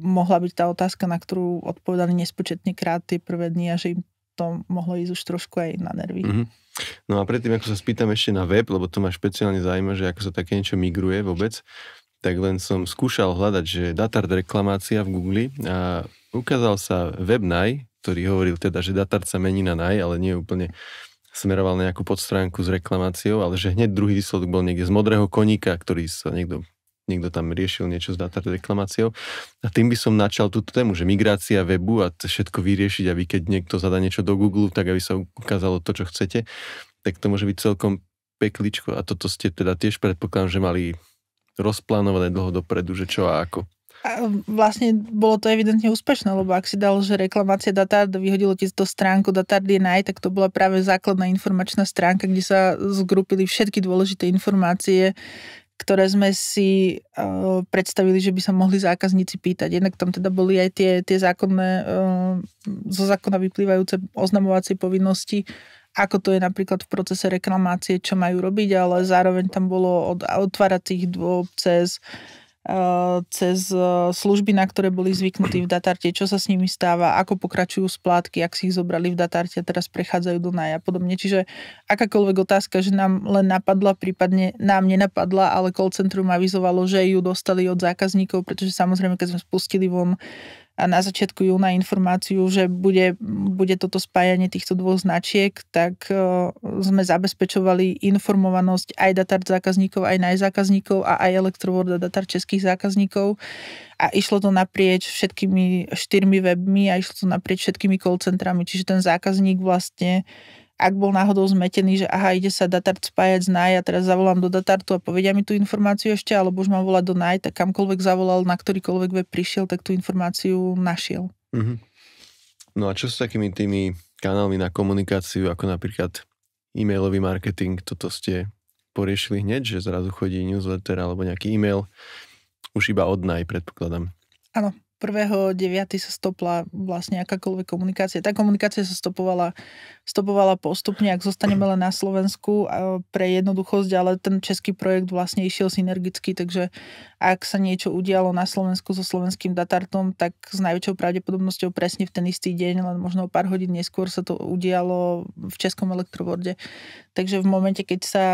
[SPEAKER 1] mohla byť tá otázka, na ktorú odpovedali nespočetne krát tie prvé dni a že im to mohlo ísť už trošku aj na nervy. Mm-hmm.
[SPEAKER 2] No a predtým, ako sa spýtam ešte na web, lebo to ma špeciálne zaujíma, že ako sa také niečo migruje vôbec, tak len som skúšal hľadať, že datard reklamácia v Google a ukázal sa web naj, ktorý hovoril teda, že datard sa mení na naj, ale nie úplne smeroval na nejakú podstránku s reklamáciou, ale že hneď druhý výsledok bol niekde z modrého koníka, ktorý sa niekto, niekto tam riešil niečo s datard reklamáciou. A tým by som načal túto tému, že migrácia webu a všetko vyriešiť, aby keď niekto zadá niečo do Google, tak aby sa ukázalo to, čo chcete, tak to môže byť celkom pekličko. A toto ste teda tiež predpokladám, že mali rozplánované dlho dopredu, že čo a ako.
[SPEAKER 1] A vlastne bolo to evidentne úspešné, lebo ak si dal, že reklamácia Datard vyhodilo ti to stránku Datard je naj, tak to bola práve základná informačná stránka, kde sa zgrupili všetky dôležité informácie, ktoré sme si uh, predstavili, že by sa mohli zákazníci pýtať. Jednak tam teda boli aj tie, tie zákonné, uh, zo zákona vyplývajúce oznamovacie povinnosti, ako to je napríklad v procese reklamácie, čo majú robiť, ale zároveň tam bolo od otváracích dôb cez uh, cez e, služby, na ktoré boli zvyknutí v Datarte, čo sa s nimi stáva, ako pokračujú splátky, ak si ich zobrali v Datarte a teraz prechádzajú do naja a podobne. Čiže akákoľvek otázka, že nám len napadla, prípadne nám nenapadla, ale call centrum avizovalo, že ju dostali od zákazníkov, pretože samozrejme, keď sme spustili von a na začiatku júna informáciu, že bude, bude toto spájanie týchto dvoch značiek, tak e, sme zabezpečovali informovanosť aj datár zákazníkov, aj najzákazníkov a aj Electroworld a datár českých zákazníkov. A išlo to naprieč všetkými štyrmi webmi a išlo to naprieč všetkými call centrami, čiže ten zákazník vlastne ak bol náhodou zmetený, že aha, ide sa Datart spájať z NAJ a teraz zavolám do Datartu a povedia mi tú informáciu ešte, alebo už mám volať do NAJ, tak kamkoľvek zavolal, na ktorýkoľvek web prišiel, tak tú informáciu našiel.
[SPEAKER 2] Mm-hmm. No a čo s takými tými kanálmi na komunikáciu, ako napríklad e-mailový marketing, toto ste poriešili hneď, že zrazu chodí newsletter alebo nejaký e-mail, už iba od NAJ, predpokladám.
[SPEAKER 1] Áno, 1.9. sa stopla vlastne akákoľvek komunikácia. Tá komunikácia sa stopovala stopovala postupne, ak zostaneme len na Slovensku pre jednoduchosť, ale ten český projekt vlastne išiel synergicky, takže ak sa niečo udialo na Slovensku so slovenským datartom, tak s najväčšou pravdepodobnosťou presne v ten istý deň, len možno o pár hodín neskôr sa to udialo v českom elektrovorde. Takže v momente, keď sa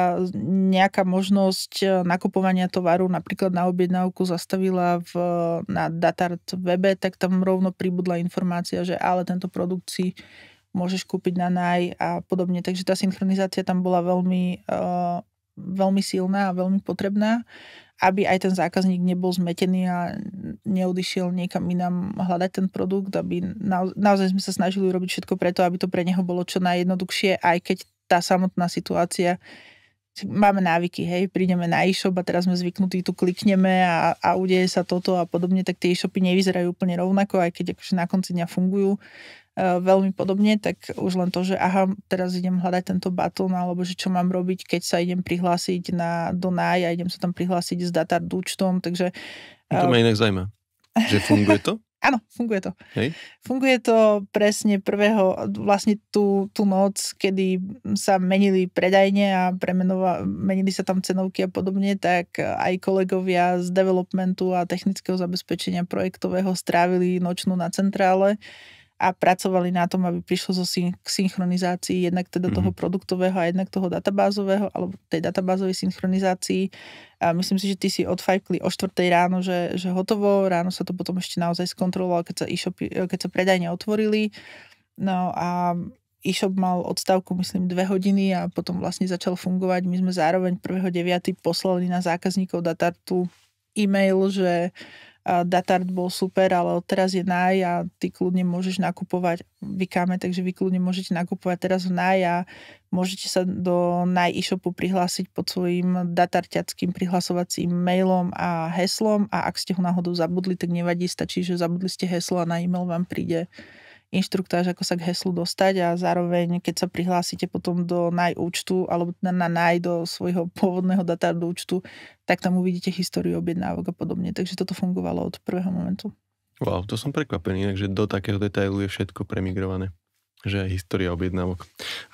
[SPEAKER 1] nejaká možnosť e, nakupovania tovaru napríklad na objednávku zastavila v, e, na Datart webe, tak tam rovno pribudla informácia, že ale tento produkt si môžeš kúpiť na naj a podobne. Takže tá synchronizácia tam bola veľmi, uh, veľmi silná a veľmi potrebná, aby aj ten zákazník nebol zmetený a neodišiel niekam inám hľadať ten produkt, aby naozaj, naozaj sme sa snažili robiť všetko preto, aby to pre neho bolo čo najjednoduchšie, aj keď tá samotná situácia máme návyky, hej, prídeme na e-shop a teraz sme zvyknutí, tu klikneme a, a udeje sa toto a podobne, tak tie e-shopy nevyzerajú úplne rovnako, aj keď akože na konci dňa fungujú. Eh, veľmi podobne, tak už len to, že aha, teraz idem hľadať tento batón, alebo že čo mám robiť, keď sa idem prihlásiť na, Donaj a idem sa tam prihlásiť s datár účtom, takže... No to ma eh, inak
[SPEAKER 2] zaujíma, že funguje to?
[SPEAKER 1] Áno, funguje to. Hej. Funguje to presne prvého, vlastne tú, tú noc, kedy sa menili predajne a premenova, menili sa tam cenovky a podobne, tak aj kolegovia z developmentu a technického zabezpečenia projektového strávili nočnú na centrále a pracovali na tom, aby prišlo zo syn- k synchronizácii jednak teda mm-hmm. toho mhm. produktového a jednak toho databázového, alebo tej databázovej synchronizácii. A myslím si, že ty si odfajkli o 4 ráno, že, že hotovo, ráno sa to potom ešte naozaj skontrolovalo, keď sa, e-shopy, e, keď sa predajne otvorili. No a e-shop mal odstavku, myslím, dve hodiny a potom vlastne začal fungovať. My sme zároveň 1.9. poslali na zákazníkov Datartu e-mail, že Datard bol super, ale teraz je naj a ty kľudne môžeš nakupovať vykáme, takže vy kľudne môžete nakupovať teraz v naj a môžete sa do naj e-shopu prihlásiť pod svojim datarťackým prihlasovacím mailom a heslom a ak ste ho náhodou zabudli, tak nevadí, stačí, že zabudli ste heslo a na e-mail vám príde inštruktáž, ako sa k heslu dostať a zároveň, keď sa prihlásite potom do najúčtu alebo na naj do svojho pôvodného do účtu, tak tam uvidíte históriu objednávok a podobne. Takže toto fungovalo od prvého momentu.
[SPEAKER 2] Wow, to som prekvapený, takže do takého detailu je všetko premigrované. Že aj história objednávok.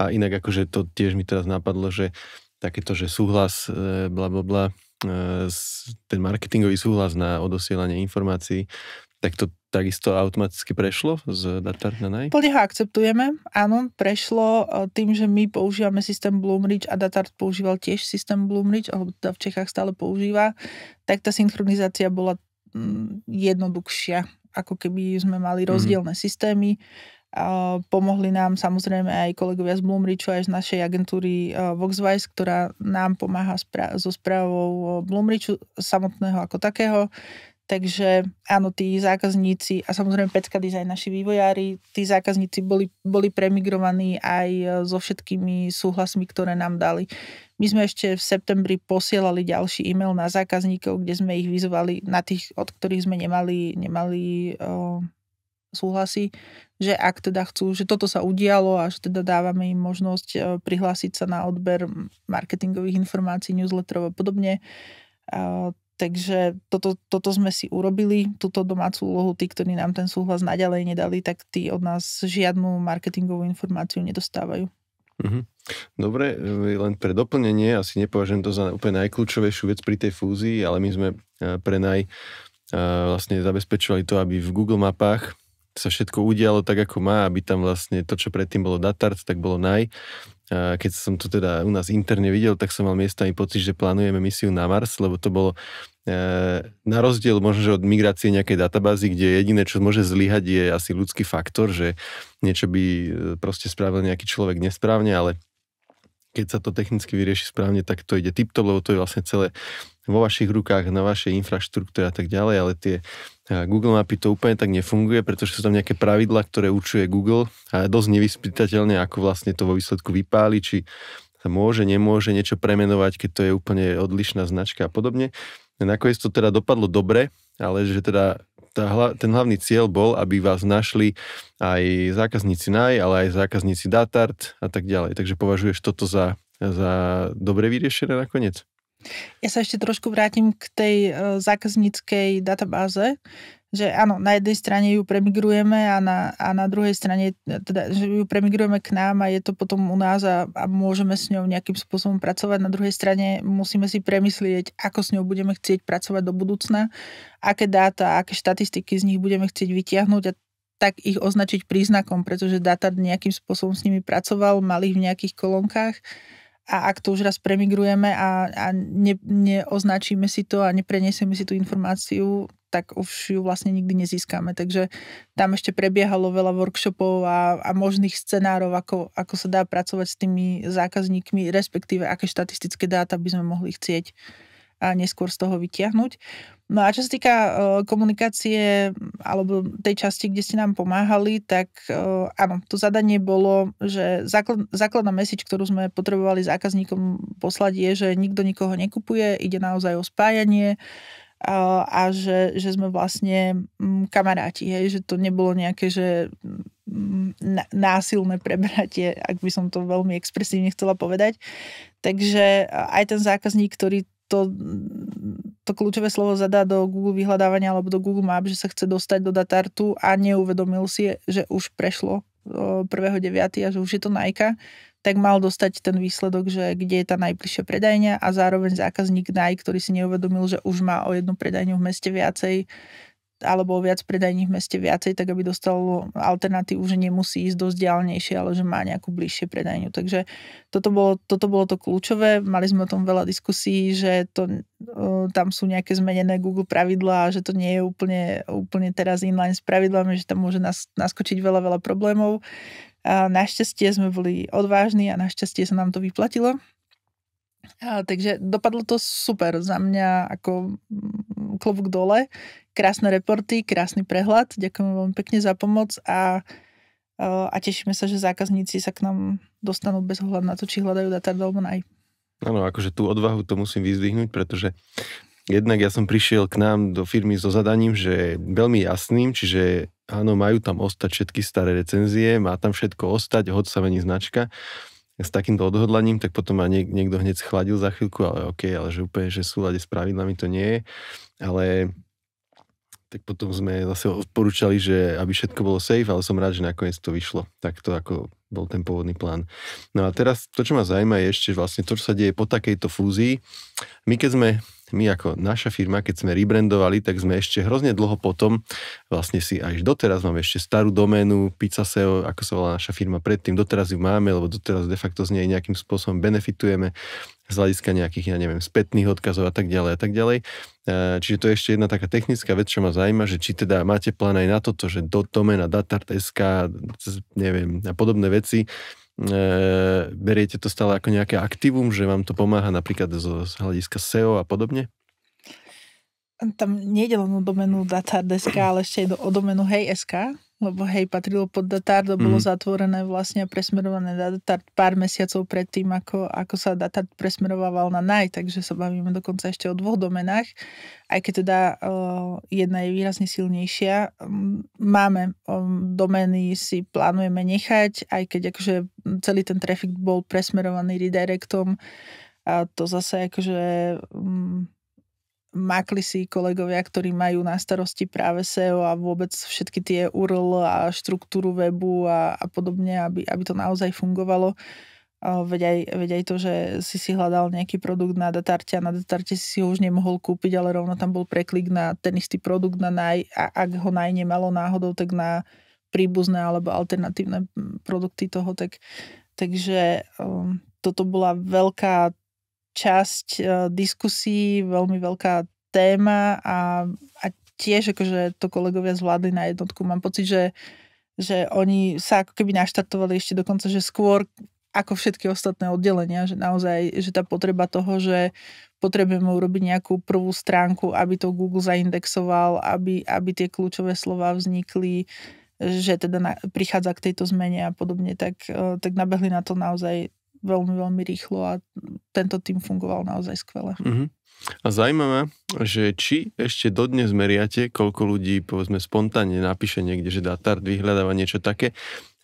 [SPEAKER 2] A inak akože to tiež mi teraz napadlo, že takéto, že súhlas, e, bla bla bla, e, ten marketingový súhlas na odosielanie informácií, tak to takisto automaticky prešlo z Datar na Nai?
[SPEAKER 1] Plne ho akceptujeme, áno, prešlo eh, tým, že my používame systém Bloomreach a Datart používal tiež systém Bloomreach, alebo teda v Čechách stále používa, tak tá synchronizácia bola mm, jednoduchšia, ako keby sme mali mhm. rozdielne mm. systémy. Pomohli nám samozrejme aj kolegovia z Bloomreachu, aj z našej agentúry eh, Voxwise, ktorá nám pomáha so správou Bloomreachu samotného ako takého Takže áno, tí zákazníci a samozrejme Pecka dizaj naši vývojári, tí zákazníci boli, boli premigrovaní aj e, so všetkými súhlasmi, ktoré nám dali. My sme ešte v septembri posielali ďalší e-mail na zákazníkov, kde sme ich vyzvali na tých, od ktorých sme nemali, nemali o, e, súhlasy, že ak teda chcú, že toto sa udialo a že teda dávame im možnosť e, prihlásiť sa na odber marketingových informácií, newsletterov a podobne, Takže toto, toto sme si urobili, túto domácu úlohu, tí, ktorí nám ten súhlas naďalej nedali, tak tí od nás žiadnu marketingovú informáciu nedostávajú. Mm-hmm.
[SPEAKER 2] Dobre, e, len pre doplnenie, asi nepovažujem to za úplne najkľúčovejšiu vec pri tej fúzii, ale my sme e, pre naj e, vlastne zabezpečovali to, aby v Google mapách sa všetko udialo tak, ako má, aby tam vlastne to, čo predtým bolo Datart, tak bolo naj a keď som to teda u nás interne videl, tak som mal miestami pocit, že plánujeme misiu na Mars, lebo to bolo e, na rozdiel možno, že od migrácie nejakej databázy, kde jediné, čo môže zlyhať, je asi ľudský faktor, že niečo by e, proste spravil nejaký človek nesprávne, ale keď sa to technicky vyrieši správne, tak to ide tipto, lebo to je vlastne celé vo vašich rukách, na vašej infraštruktúre a tak ďalej, ale tie Google mapy to úplne tak nefunguje, pretože sú tam nejaké pravidla, ktoré určuje Google a je dosť nevyspytateľne, ako vlastne to vo výsledku vypáli, či sa môže, nemôže niečo premenovať, keď to je úplne odlišná značka a podobne. Nakoniec to teda dopadlo dobre, ale že teda tá, ten hlavný cieľ bol, aby vás našli aj zákazníci naj, ale aj zákazníci Datart a tak ďalej. Takže považuješ toto za, za dobre vyriešené nakoniec?
[SPEAKER 1] Ja sa ešte trošku vrátim k tej e, zákazníckej databáze, že áno, na jednej strane ju premigrujeme a na, a na druhej strane, e, teda, že ju premigrujeme k nám a je to potom u nás a, a môžeme s ňou nejakým spôsobom pracovať. Na druhej strane musíme si premyslieť, ako s ňou budeme chcieť pracovať do budúcna, aké dáta, aké štatistiky z nich budeme chcieť vytiahnuť a tak ich označiť príznakom, pretože dáta nejakým spôsobom s nimi pracoval, mali ich v nejakých kolonkách a ak to už raz premigrujeme a, a ne, neoznačíme si to a nepreniesieme si tú informáciu, tak už ju vlastne nikdy nezískame. Takže tam ešte prebiehalo veľa workshopov a, a možných scenárov, ako, ako sa dá pracovať s tými zákazníkmi, respektíve aké štatistické dáta by sme mohli chcieť a neskôr z toho vytiahnuť. No a čo sa týka e, komunikácie alebo tej časti, kde ste nám pomáhali, tak e, áno, to zadanie bolo, že základ, základná message, ktorú sme potrebovali zákazníkom poslať je, že nikto nikoho nekupuje, ide naozaj o spájanie, a, e, a že, že sme vlastne mm, kamaráti, hej, že to nebolo nejaké, že mm, násilné prebratie, ak by som to veľmi expresívne chcela povedať. Takže aj ten zákazník, ktorý to, to kľúčové slovo zadá do Google vyhľadávania alebo do Google Map, že sa chce dostať do Datartu a neuvedomil si, že už prešlo 1.9. a že už je to Nike, tak mal dostať ten výsledok, že kde je tá najbližšia predajňa a zároveň zákazník Nike, ktorý si neuvedomil, že už má o jednu predajňu v meste viacej, alebo viac predajní v meste viacej, tak aby dostal alternatívu, že nemusí ísť dosť ďalnejšie, ale že má nejakú bližšie predajňu. Takže toto bolo, toto bolo to kľúčové. Mali sme o tom veľa diskusí, že to, e, tam sú nejaké zmenené Google pravidlá, že to nie je úplne, úplne teraz inline s pravidlami, že tam môže nas, naskočiť veľa, veľa problémov. A našťastie sme boli odvážni a našťastie sa nám to vyplatilo a, takže dopadlo to super za mňa ako mm, klobúk dole. Krásne reporty, krásny prehľad. Ďakujem veľmi pekne za pomoc a, a tešíme sa, že zákazníci sa k nám dostanú bez ohľadu na to, či hľadajú data alebo naj.
[SPEAKER 2] Áno, akože tú odvahu to musím vyzdvihnúť, pretože jednak ja som prišiel k nám do firmy so zadaním, že veľmi jasným, čiže áno, majú tam ostať všetky staré recenzie, má tam všetko ostať, hoď sa mení značka s takýmto odhodlaním, tak potom ma niek- niekto hneď schladil za chvíľku, ale OK, ale že úplne, že súlade s pravidlami to nie je. Ale tak potom sme zase odporúčali, že aby všetko bolo safe, ale som rád, že nakoniec to vyšlo. Tak to ako bol ten pôvodný plán. No a teraz to, čo ma zaujíma, je ešte vlastne to, čo sa deje po takejto fúzii. My keď sme my ako naša firma, keď sme rebrandovali, tak sme ešte hrozne dlho potom, vlastne si až doteraz máme ešte starú doménu SEO, ako sa volá naša firma predtým, doteraz ju máme, lebo doteraz de facto z nej nejakým spôsobom benefitujeme z hľadiska nejakých, ja neviem, spätných odkazov a tak ďalej a tak ďalej. E, čiže to je ešte jedna taká technická vec, čo ma zaujíma, že či teda máte plán aj na toto, že do domena datart.sk, neviem, a podobné veci, E, beriete to stále ako nejaké aktívum, že vám to pomáha napríklad z, z hľadiska SEO a podobne?
[SPEAKER 1] Tam nejde len o domenu datadesk, ale ešte aj do, o domenu hej.sk, lebo hej, patrilo pod Datard, bolo mm. zatvorené vlastne a presmerované na Datard pár mesiacov pred tým, ako, ako sa Datard presmerovával na Naj, takže sa bavíme dokonca ešte o dvoch domenách, aj keď teda uh, jedna je výrazne silnejšia. Máme um, domény, si plánujeme nechať, aj keď akože celý ten trafik bol presmerovaný redirectom a to zase akože um, makli si kolegovia, ktorí majú na starosti práve SEO a vôbec všetky tie URL a štruktúru webu a, a podobne, aby, aby to naozaj fungovalo. Veď aj, veď aj to, že si si hľadal nejaký produkt na datarte a na datarte si ho už nemohol kúpiť, ale rovno tam bol preklik na ten istý produkt na naj, a ak ho nemalo náhodou, tak na príbuzné alebo alternatívne produkty toho, tak takže um, toto bola veľká časť e, diskusí, veľmi veľká téma a, a tiež akože to kolegovia zvládli na jednotku. Mám pocit, že, že oni sa ako keby naštartovali ešte dokonca, že skôr ako všetky ostatné oddelenia, že naozaj, že tá potreba toho, že potrebujeme urobiť nejakú prvú stránku, aby to Google zaindexoval, aby, aby tie kľúčové slova vznikli, že teda na, prichádza k tejto zmene a podobne, tak, e, tak nabehli na to naozaj veľmi, veľmi rýchlo a tento tým fungoval naozaj skvele. Mm-hmm.
[SPEAKER 2] A zaujímavé, že či ešte dodnes meriate, koľko ľudí povedzme spontánne napíše niekde, že datár vyhľadáva niečo také,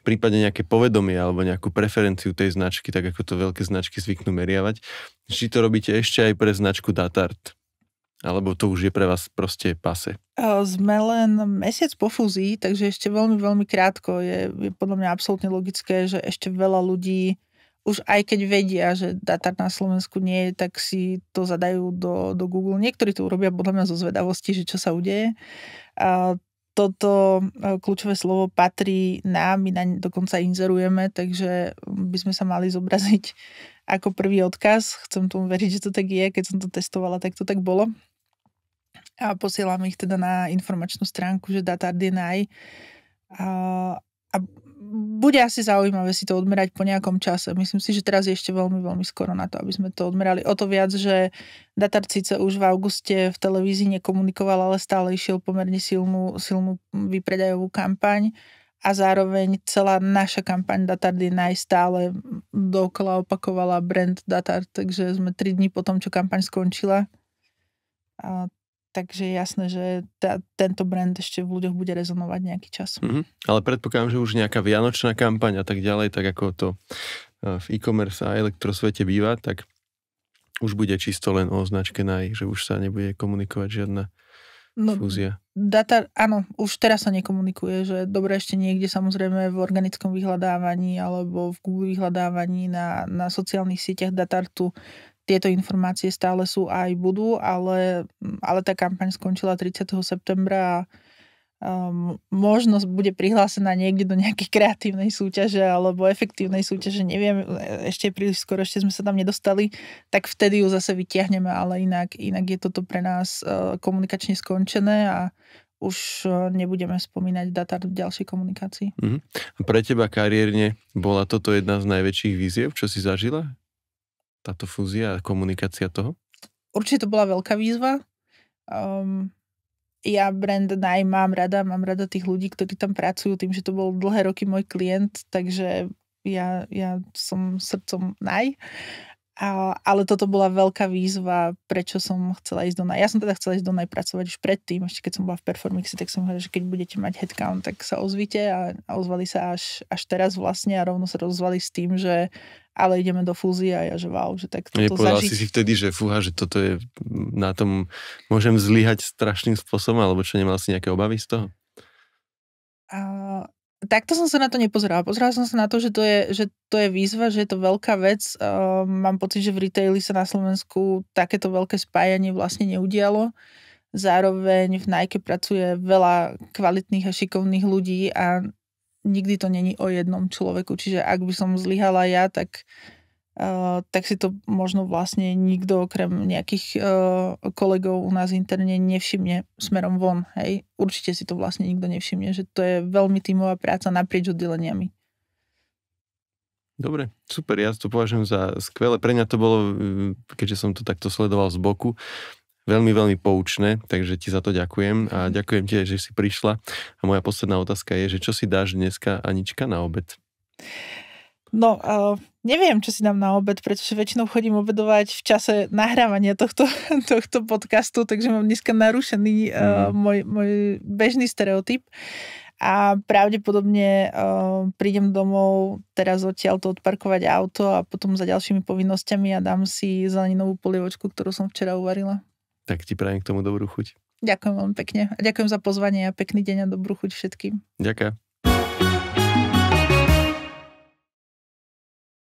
[SPEAKER 2] prípadne nejaké povedomie alebo nejakú preferenciu tej značky, tak ako to veľké značky zvyknú meriavať. Či to robíte ešte aj pre značku Datart? Alebo to už je pre vás proste pase?
[SPEAKER 1] Sme len mesiac po fúzii, takže ešte veľmi, veľmi krátko. Je, je podľa mňa absolútne logické, že ešte veľa ľudí už aj keď vedia, že datár na Slovensku nie je, tak si to zadajú do, do Google. Niektorí to urobia podľa mňa zo zvedavosti, že čo sa udeje. A toto e, kľúčové slovo patrí nám, my naň dokonca inzerujeme, takže by sme sa mali zobraziť ako prvý odkaz. Chcem tomu veriť, že to tak je. Keď som to testovala, tak to tak bolo. A posielam ich teda na informačnú stránku, že datard je naj. A, bude asi zaujímavé si to odmerať po nejakom čase. Myslím si, že teraz je ešte veľmi, veľmi skoro na to, aby sme to odmerali. O to viac, že Datar síce už v auguste v televízii nekomunikoval, ale stále išiel pomerne silnú, silnú vypredajovú kampaň a zároveň celá naša kampaň datar je najstále dokola opakovala brand Datar, takže sme tri dní po tom, čo kampaň skončila. A Takže je jasné, že tá, tento brand ešte v ľuďoch bude rezonovať nejaký čas.
[SPEAKER 2] Mm-hmm. Ale predpokladám, že už nejaká vianočná kampaň a tak ďalej, tak ako to e, v e-commerce a elektrosvete býva, tak už bude čisto len o značke na ich, že už sa nebude komunikovať žiadna
[SPEAKER 1] no, fúzia. Data, áno, už teraz sa nekomunikuje, že dobre ešte niekde samozrejme v organickom vyhľadávaní alebo v Google vyhľadávaní na, na sociálnych sieťach datartu tieto informácie stále sú aj budú, ale, mm, ale tá kampaň skončila 30. septembra a um, možno bude prihlásená niekde do nejakej kreatívnej súťaže alebo efektívnej súťaže, neviem, e, ešte príliš skoro, ešte sme sa tam nedostali, tak vtedy ju zase vytiahneme, ale inak, inak je toto pre nás uh, komunikačne skončené a už e, nebudeme spomínať data v ďalšej komunikácii. Mm-hmm.
[SPEAKER 2] Pre teba kariérne bola toto jedna z najväčších víziev, čo si zažila? táto fúzia a komunikácia toho?
[SPEAKER 1] Určite to bola veľká výzva. Um, ja brand Naj mám rada, mám rada tých ľudí, ktorí tam pracujú, tým, že to bol dlhé roky môj klient, takže ja, ja som srdcom Naj. A, ale toto bola veľká výzva, prečo som chcela ísť do Naj. Ja som teda chcela ísť do Naj pracovať už predtým, ešte keď som bola v Performixe, tak som hovorila, že keď budete mať headcount, tak sa ozvite a, a ozvali sa až, až teraz vlastne a rovno sa rozvali s tým, že ale ideme do fúzie a ja, že wow, že tak toto Nepovedal zažiť. si si
[SPEAKER 2] vtedy, že fúha, že toto je na tom, môžem zlyhať strašným spôsobom, alebo čo, nemal si nejaké obavy z toho?
[SPEAKER 1] A takto som sa na to nepozerala. Pozerala som sa na to, že to je, že to je výzva, že je to veľká vec. Uh, mám pocit, že v retaili sa na Slovensku takéto veľké spájanie vlastne neudialo. Zároveň v Nike pracuje veľa kvalitných a šikovných ľudí a nikdy to není o jednom človeku. Čiže ak by som zlyhala ja, tak Eh, tak si to možno vlastne nikto okrem nejakých uh, kolegov u nás interne nevšimne smerom von. Hej? Určite si to vlastne nikto nevšimne, že to je veľmi tímová práca naprieč oddeleniami.
[SPEAKER 2] Dobre, super, ja to považujem za skvelé. Pre mňa to bolo, eh, keďže som to takto sledoval z boku, veľmi, veľmi poučné, takže ti za to ďakujem a mhm. ďakujem ti, že si prišla. A moja posledná otázka je, že čo si dáš dneska, Anička, na obed?
[SPEAKER 1] No, uh, neviem, čo si dám na obed, pretože väčšinou chodím obedovať v čase nahrávania tohto, tohto podcastu, takže mám dneska narušený mm. uh, môj, môj bežný stereotyp. A pravdepodobne uh, prídem domov teraz odtiaľ to odparkovať auto a potom za ďalšími povinnosťami a dám si zeleninovú polievočku, ktorú som včera uvarila.
[SPEAKER 2] Tak ti prajem k tomu dobrú chuť.
[SPEAKER 1] Ďakujem veľmi pekne. A ďakujem za pozvanie a pekný deň a dobrú chuť všetkým.
[SPEAKER 2] Ďakujem.